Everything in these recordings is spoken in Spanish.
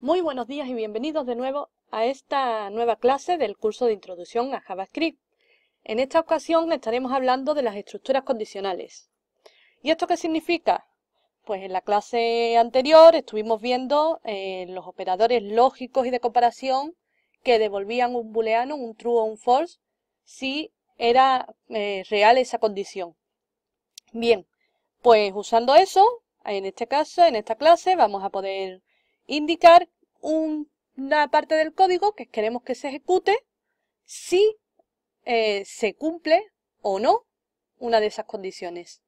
Muy buenos días y bienvenidos de nuevo a esta nueva clase del curso de introducción a JavaScript. En esta ocasión estaremos hablando de las estructuras condicionales. ¿Y esto qué significa? Pues en la clase anterior estuvimos viendo eh, los operadores lógicos y de comparación que devolvían un booleano, un true o un false, si era eh, real esa condición. Bien, pues usando eso, en este caso, en esta clase, vamos a poder indicar una parte del código que queremos que se ejecute si eh, se cumple o no una de esas condiciones.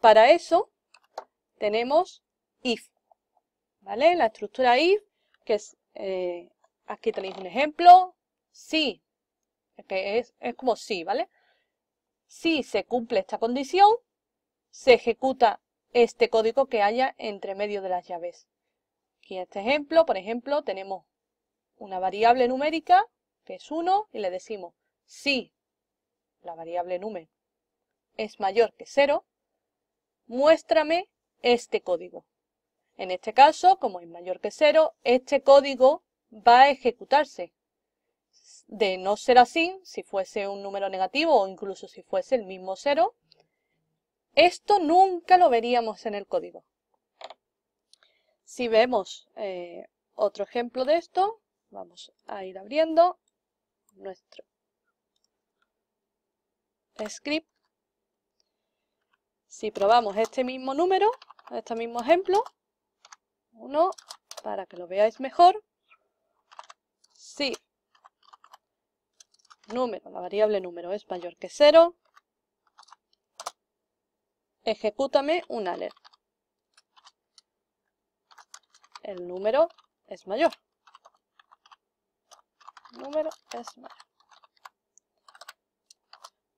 Para eso tenemos if, ¿vale? La estructura if, que es, eh, aquí tenéis un ejemplo, si, que es, es como si, ¿vale? Si se cumple esta condición, se ejecuta este código que haya entre medio de las llaves. Aquí en este ejemplo, por ejemplo, tenemos una variable numérica, que es 1, y le decimos si la variable número es mayor que 0, muéstrame este código. En este caso, como es mayor que 0, este código va a ejecutarse. De no ser así, si fuese un número negativo o incluso si fuese el mismo 0, esto nunca lo veríamos en el código. Si vemos eh, otro ejemplo de esto, vamos a ir abriendo nuestro script. Si probamos este mismo número, este mismo ejemplo, uno, para que lo veáis mejor, si número, la variable número es mayor que 0, ejecútame un alerta el número es mayor. número es mayor.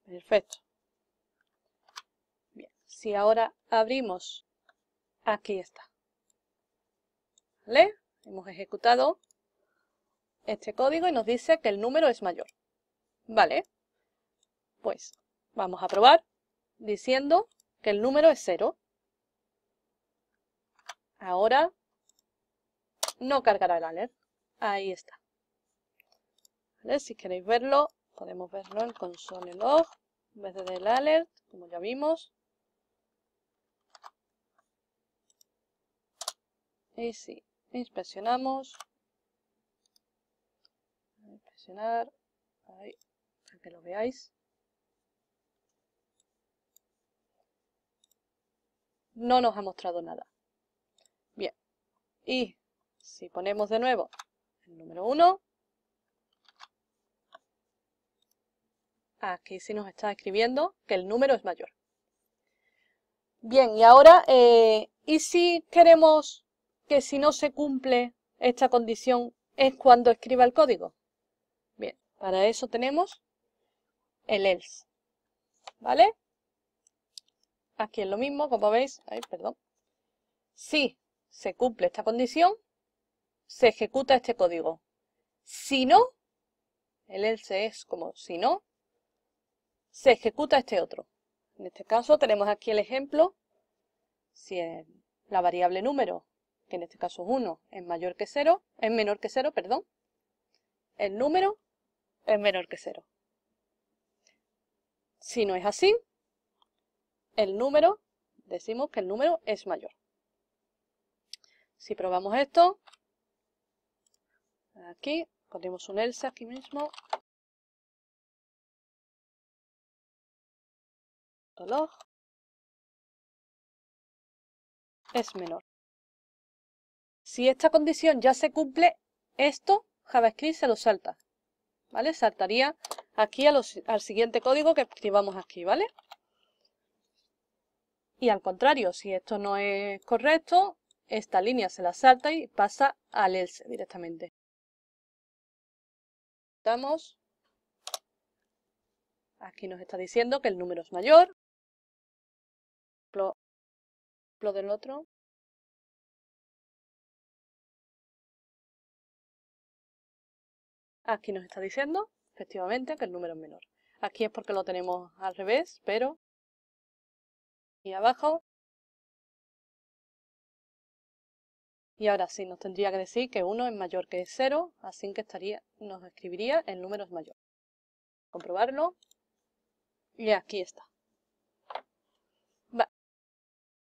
Perfecto. Bien, si ahora abrimos, aquí está. ¿Vale? Hemos ejecutado este código y nos dice que el número es mayor. ¿Vale? Pues vamos a probar diciendo que el número es cero. Ahora no cargará el alert. Ahí está. Si queréis verlo, podemos verlo en console log en vez del alert, como ya vimos. Y si inspeccionamos, inspeccionar, para que lo veáis. No nos ha mostrado nada. Bien. Y si ponemos de nuevo el número 1, aquí sí nos está escribiendo que el número es mayor. Bien, y ahora, eh, ¿y si queremos que si no se cumple esta condición es cuando escriba el código? Bien, para eso tenemos el else, ¿vale? Aquí es lo mismo, como veis, ay, perdón. Si se cumple esta condición, se ejecuta este código. Si no, el else es como si no, se ejecuta este otro. En este caso tenemos aquí el ejemplo, si la variable número, que en este caso es 1, es mayor que 0, es menor que 0, perdón, el número es menor que 0. Si no es así, el número, decimos que el número es mayor. Si probamos esto, Aquí, ponemos un else aquí mismo. Es menor. Si esta condición ya se cumple, esto JavaScript se lo salta. ¿Vale? Saltaría aquí al siguiente código que activamos aquí, ¿vale? Y al contrario, si esto no es correcto, esta línea se la salta y pasa al else directamente estamos Aquí nos está diciendo que el número es mayor. Lo, del otro. Aquí nos está diciendo, efectivamente, que el número es menor. Aquí es porque lo tenemos al revés, pero... Y abajo Y ahora sí, nos tendría que decir que 1 es mayor que 0, así que estaría, nos escribiría el número es mayor. Comprobarlo. Y aquí está.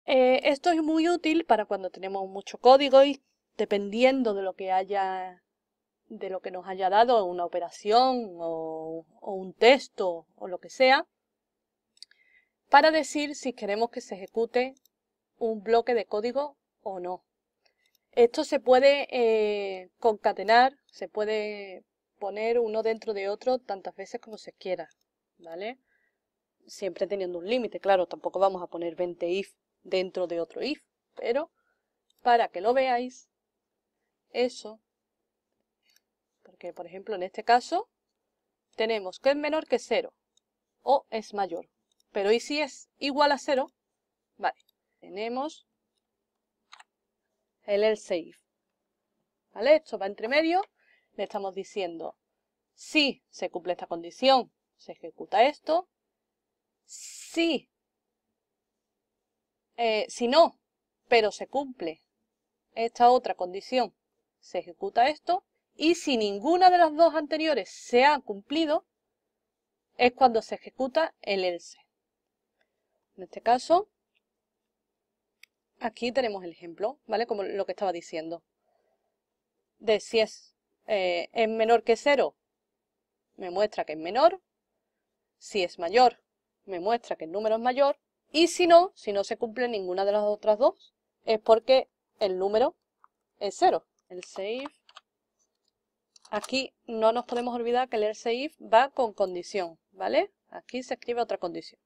Eh, esto es muy útil para cuando tenemos mucho código y dependiendo de lo que haya de lo que nos haya dado una operación o un texto o lo que sea, para decir si queremos que se ejecute un bloque de código o no. Esto se puede eh, concatenar, se puede poner uno dentro de otro tantas veces como se quiera, ¿vale? Siempre teniendo un límite, claro, tampoco vamos a poner 20 if dentro de otro if, pero para que lo veáis, eso, porque por ejemplo en este caso tenemos que es menor que 0 o es mayor, pero y si es igual a 0, vale, tenemos el else if. ¿Vale? Esto va entre medio. Le estamos diciendo, si se cumple esta condición, se ejecuta esto. Si, eh, si no, pero se cumple esta otra condición, se ejecuta esto. Y si ninguna de las dos anteriores se ha cumplido, es cuando se ejecuta el else. En este caso, aquí tenemos el ejemplo, ¿vale? Como lo que estaba diciendo. De si es, eh, es menor que 0, me muestra que es menor. Si es mayor, me muestra que el número es mayor. Y si no, si no se cumple ninguna de las otras dos, es porque el número es 0. El save. Aquí no nos podemos olvidar que el save va con condición, ¿vale? Aquí se escribe otra condición.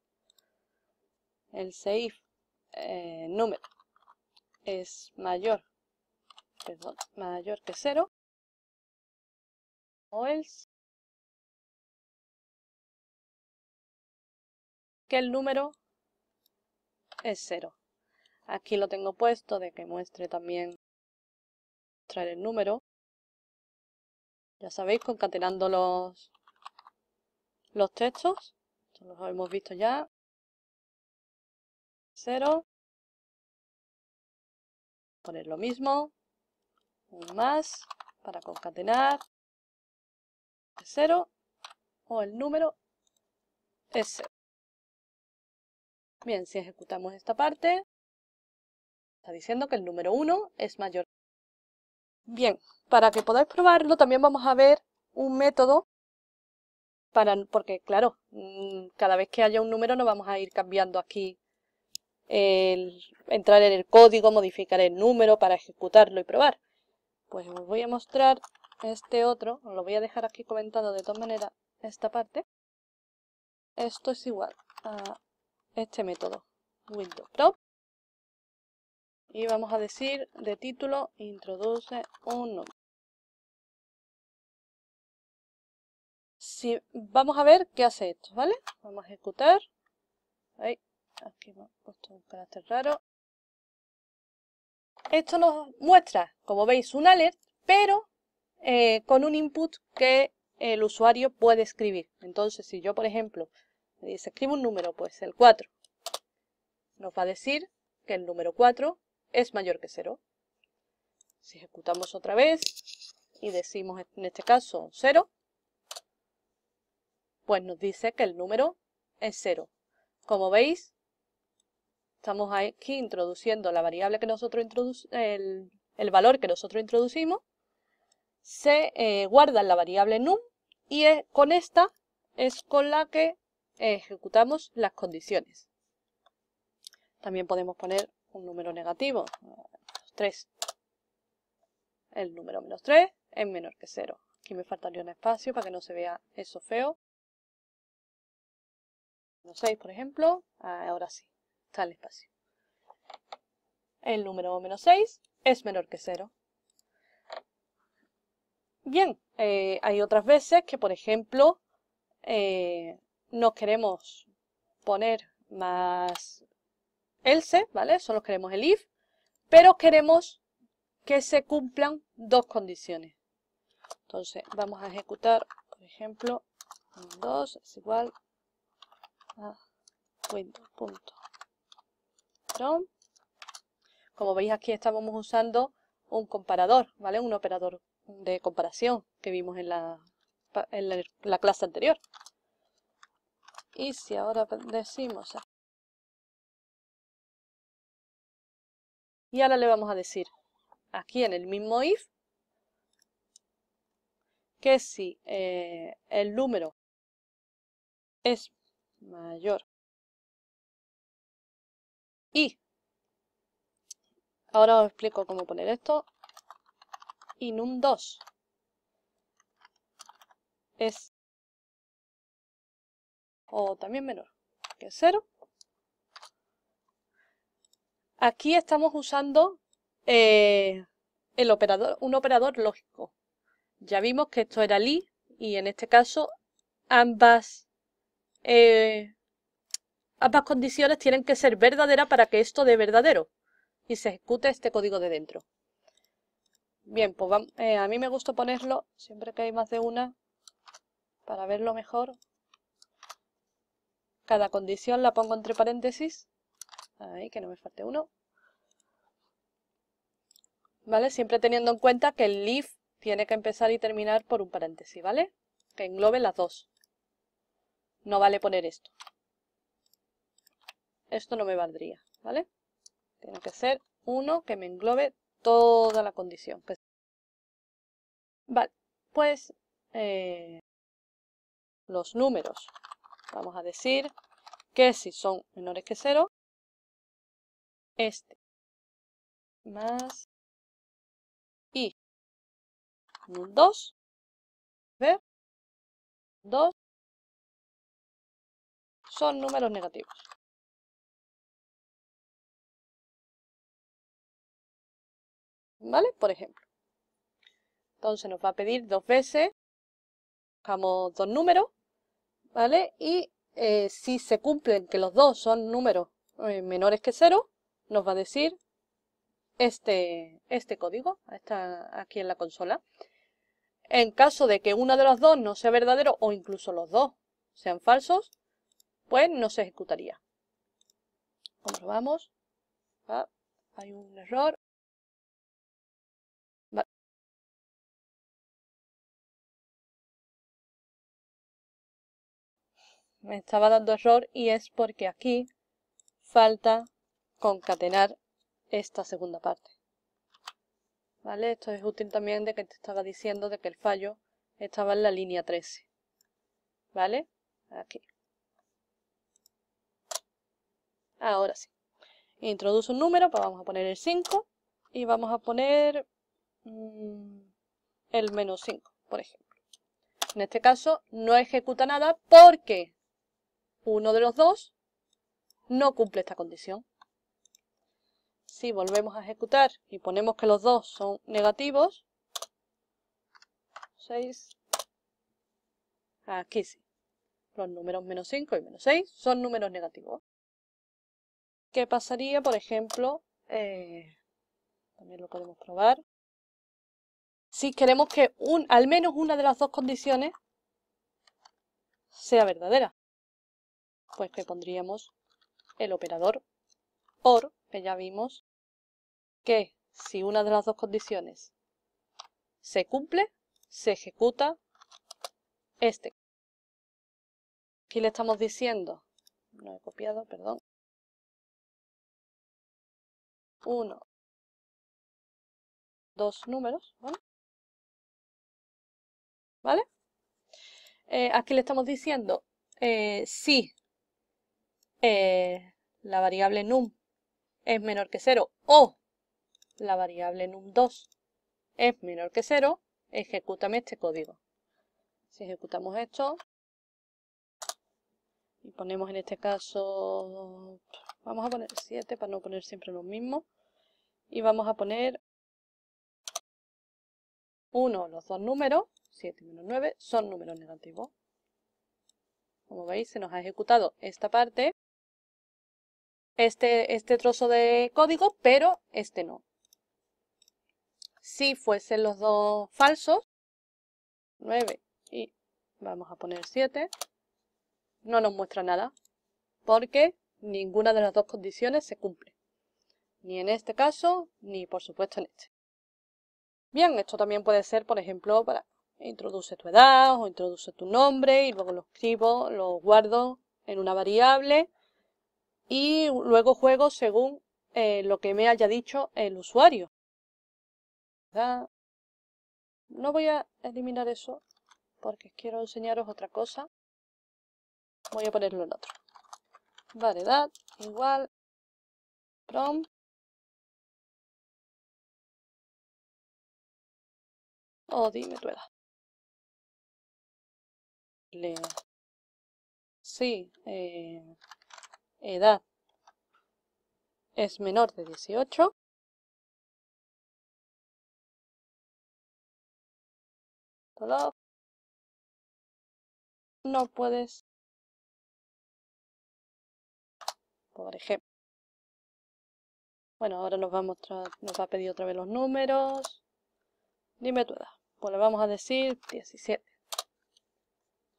El save eh, número es mayor, perdón, mayor que 0, o else, que el número es 0. Aquí lo tengo puesto de que muestre también traer el número. Ya sabéis, concatenando los, los textos. los hemos visto ya. 0, poner lo mismo. Un más para concatenar. es 0 o el número es 0. Bien, si ejecutamos esta parte, está diciendo que el número 1 es mayor. Bien, para que podáis probarlo también vamos a ver un método para, porque claro, mm, cada vez que haya un número no vamos a ir cambiando aquí el, entrar en el código, modificar el número para ejecutarlo y probar. Pues os voy a mostrar este otro, os lo voy a dejar aquí comentado de todas maneras esta parte. Esto es igual a este método, Windows Y vamos a decir de título, introduce un nombre. Si, vamos a ver qué hace esto, ¿vale? Vamos a ejecutar. Aquí hemos puesto un carácter raro. Esto nos muestra, como veis, un alert, pero eh, con un input que el usuario puede escribir. Entonces, si yo, por ejemplo, escribo dice, un número, pues el 4, nos va a decir que el número 4 es mayor que 0. Si ejecutamos otra vez y decimos en este caso 0, pues nos dice que el número es 0. Como veis, Estamos aquí introduciendo la variable que nosotros el, el valor que nosotros introducimos, se eh, guarda en la variable num y con esta es con la que ejecutamos las condiciones. También podemos poner un número negativo, 3. El número menos 3 es menor que 0. Aquí me faltaría un espacio para que no se vea eso feo. 6, por ejemplo. Ahora sí tal espacio. El número menos 6 es menor que 0. Bien, eh, hay otras veces que, por ejemplo, eh, no queremos poner más else, ¿vale? Solo queremos el if, pero queremos que se cumplan dos condiciones. Entonces, vamos a ejecutar, por ejemplo, 2 es igual a window. Como veis aquí estábamos usando un comparador, ¿vale? Un operador de comparación que vimos en la, clase anterior. Y si ahora decimos... Y ahora le vamos a decir aquí en el mismo if que si eh, el número es mayor ahora os explico cómo poner esto. Inum num2 es o también menor que 0. Aquí estamos usando eh, el operador, un operador lógico. Ya vimos que esto era li y en este caso ambas eh, Ambas condiciones tienen que ser verdaderas para que esto dé verdadero y se ejecute este código de dentro. Bien, pues eh, a mí me gusta ponerlo siempre que hay más de una para verlo mejor. Cada condición la pongo entre paréntesis. Ahí, que no me falte uno. ¿Vale? Siempre teniendo en cuenta que el if tiene que empezar y terminar por un paréntesis, ¿vale? Que englobe las dos. No vale poner esto esto no me valdría, ¿vale? Tiene que ser uno que me englobe toda la condición. Pues, vale, pues eh, los números. Vamos a decir que si son menores que cero, este más y dos. ver, dos son números negativos. ¿Vale? Por ejemplo. Entonces nos va a pedir dos veces, buscamos dos números, ¿vale? Y eh, si se cumplen que los dos son números eh, menores que cero, nos va a decir este, este código, está aquí en la consola. En caso de que uno de los dos no sea verdadero o incluso los dos sean falsos, pues no se ejecutaría. Comprobamos. Ah, hay un error. me estaba dando error y es porque aquí falta concatenar esta segunda parte. ¿Vale? Esto es útil también de que te estaba diciendo de que el fallo estaba en la línea 13. ¿Vale? Aquí. Ahora sí. Introduce un número, pues vamos a poner el 5 y vamos a poner mm, el menos 5, por ejemplo. En este caso no ejecuta nada porque uno de los dos no cumple esta condición. Si volvemos a ejecutar y ponemos que los dos son negativos, 6, aquí sí. Los números menos 5 y menos 6 son números negativos. ¿Qué pasaría, por ejemplo, eh, también lo podemos probar, si queremos que un, al menos una de las dos condiciones sea verdadera? pues que pondríamos el operador OR, que ya vimos que si una de las dos condiciones se cumple, se ejecuta este. Aquí le estamos diciendo, no he copiado, perdón, uno, dos números, ¿vale? Eh, aquí le estamos diciendo eh, sí eh, la variable num es menor que 0 o la variable num2 es menor que 0, ejecútame este código. Si ejecutamos esto y ponemos en este caso, vamos a poner 7 para no poner siempre lo mismo y vamos a poner 1, los dos números, 7 menos 9, son números negativos. Como veis, se nos ha ejecutado esta parte este, este, trozo de código, pero este no. Si fuesen los dos falsos, 9 y vamos a poner 7, no nos muestra nada, porque ninguna de las dos condiciones se cumple. Ni en este caso, ni por supuesto en este. Bien, esto también puede ser, por ejemplo, para introduce tu edad o introduce tu nombre y luego lo escribo, lo guardo en una variable y luego juego según eh, lo que me haya dicho el usuario. ¿Verdad? No voy a eliminar eso porque quiero enseñaros otra cosa. Voy a ponerlo en otro. Variedad igual prom Oh, dime tu Sí, eh, edad es menor de 18, no puedes, por ejemplo, bueno, ahora nos va a mostrar, nos va a pedir otra vez los números. Dime tu edad. Pues le vamos a decir 17.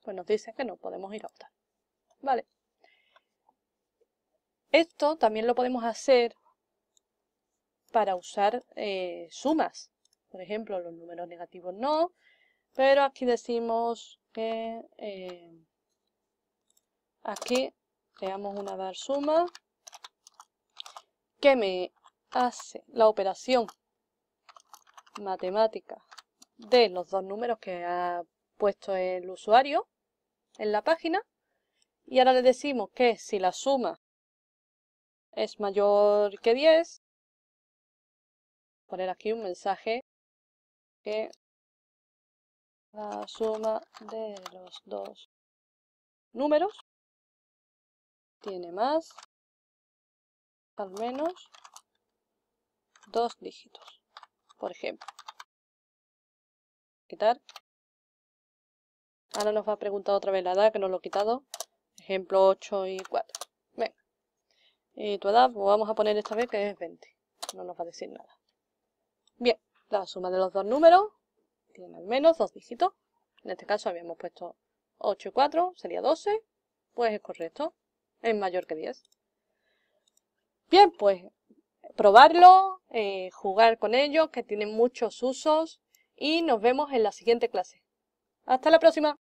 Pues nos dice que no podemos ir a optar. Vale. Esto también lo podemos hacer para usar eh, sumas. Por ejemplo, los números negativos no, pero aquí decimos que eh, aquí creamos una dar suma que me hace la operación matemática de los dos números que ha puesto el usuario en la página y ahora le decimos que si la suma es mayor que 10. Poner aquí un mensaje que la suma de los dos números tiene más al menos dos dígitos, por ejemplo. Quitar. Ahora nos va a preguntar otra vez la edad, que no lo he quitado. Ejemplo 8 y 4. Y tu edad, pues vamos a poner esta vez que es 20. No nos va a decir nada. Bien, la suma de los dos números tiene al menos dos dígitos. En este caso habíamos puesto 8 y 4, sería 12. Pues es correcto. Es mayor que 10. Bien, pues probarlo, eh, jugar con ellos, que tienen muchos usos. Y nos vemos en la siguiente clase. Hasta la próxima.